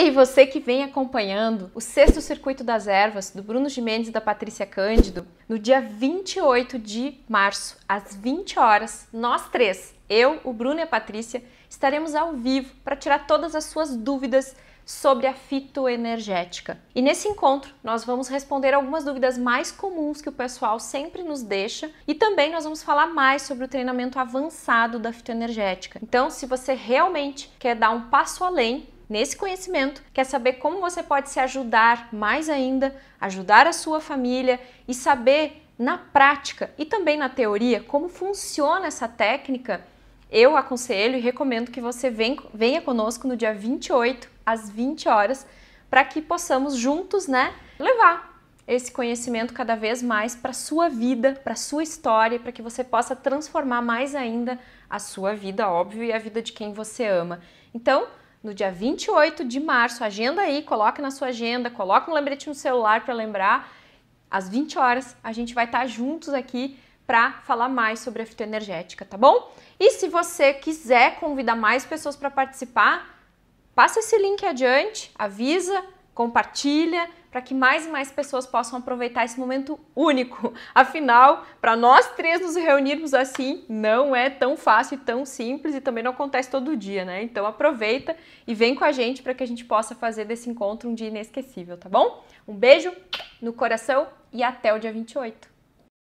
E você que vem acompanhando o sexto circuito das ervas do Bruno Gimenez e da Patrícia Cândido, no dia 28 de março, às 20 horas, nós três, eu, o Bruno e a Patrícia, estaremos ao vivo para tirar todas as suas dúvidas sobre a fitoenergética. E nesse encontro, nós vamos responder algumas dúvidas mais comuns que o pessoal sempre nos deixa e também nós vamos falar mais sobre o treinamento avançado da fitoenergética. Então, se você realmente quer dar um passo além, nesse conhecimento, quer saber como você pode se ajudar mais ainda, ajudar a sua família e saber na prática e também na teoria como funciona essa técnica, eu aconselho e recomendo que você venha conosco no dia 28 às 20 horas para que possamos juntos, né, levar esse conhecimento cada vez mais para sua vida, para sua história, para que você possa transformar mais ainda a sua vida, óbvio, e a vida de quem você ama. Então, no dia 28 de março. Agenda aí, coloque na sua agenda, coloque um lembrete no celular para lembrar. Às 20 horas a gente vai estar tá juntos aqui para falar mais sobre a fitoenergética, tá bom? E se você quiser convidar mais pessoas para participar, passa esse link adiante, avisa compartilha para que mais e mais pessoas possam aproveitar esse momento único. Afinal, para nós três nos reunirmos assim, não é tão fácil e tão simples e também não acontece todo dia, né? Então aproveita e vem com a gente para que a gente possa fazer desse encontro um dia inesquecível, tá bom? Um beijo no coração e até o dia 28.